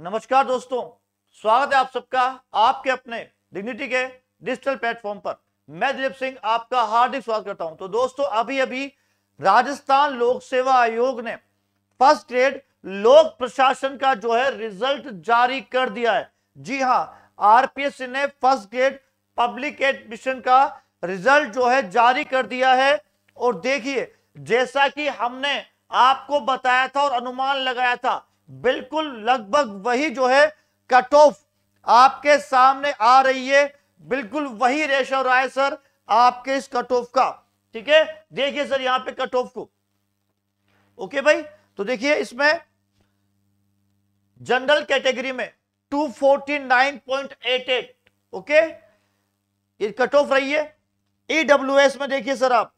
नमस्कार दोस्तों स्वागत है आप सबका आपके अपने डिग्निटी के डिजिटल प्लेटफॉर्म पर मैं दिलीप सिंह आपका हार्दिक स्वागत करता हूं तो दोस्तों अभी अभी राजस्थान लोक सेवा आयोग ने फर्स्ट ग्रेड लोक प्रशासन का जो है रिजल्ट जारी कर दिया है जी हाँ आरपीएस ने फर्स्ट ग्रेड पब्लिक एडमिशन का रिजल्ट जो है जारी कर दिया है और देखिए जैसा कि हमने आपको बताया था और अनुमान लगाया था बिल्कुल लगभग वही जो है कट ऑफ आपके सामने आ रही है बिल्कुल वही रेशा रहा है सर आपके इस कट ऑफ का ठीक है देखिए सर यहां पे कट ऑफ को ओके भाई तो देखिए इसमें जनरल कैटेगरी में 249.88 ओके ये कट ऑफ रही है ईडब्ल्यूएस e में देखिए सर आप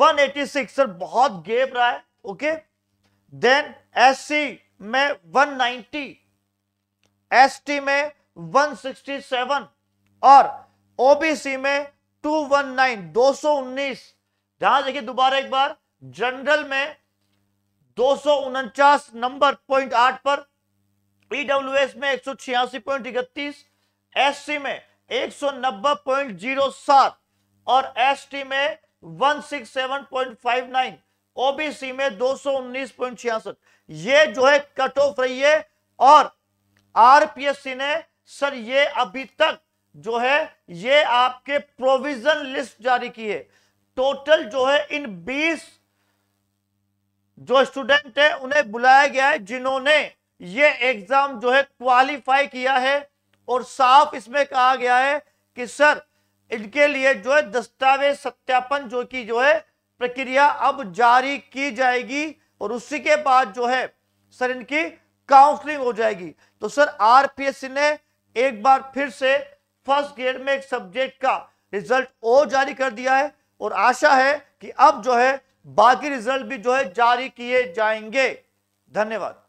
186 सर बहुत गेप रहा है ओके देन एससी में 190, नाइनटी में 167 और ओबीसी में 219 219 जहां देखिए दोबारा एक बार जनरल में दो नंबर पॉइंट आठ पर ईडब्ल्यूएस e में एक सौ छियासी पॉइंट इकतीस एस में एक सौ नब्बे पॉइंट जीरो सात और एस में one six seven point five nine OBC में दो सौ उन्नीस पॉइंट छियासठ ये जो है कट ऑफ रही है और आरपीएससी ने सर ये अभी तक जो है ये आपके प्रोविजन लिस्ट जारी की है टोटल जो है इन 20 जो स्टूडेंट है उन्हें बुलाया गया है जिन्होंने ये एग्जाम जो है क्वालिफाई किया है और साफ इसमें कहा गया है कि सर इनके लिए जो है दस्तावेज सत्यापन जो की जो है प्रक्रिया अब जारी की जाएगी और उसी के बाद जो है सर इनकी काउंसलिंग हो जाएगी तो सर आरपीएससी ने एक बार फिर से फर्स्ट ग्रेड में एक सब्जेक्ट का रिजल्ट और जारी कर दिया है और आशा है कि अब जो है बाकी रिजल्ट भी जो है जारी किए जाएंगे धन्यवाद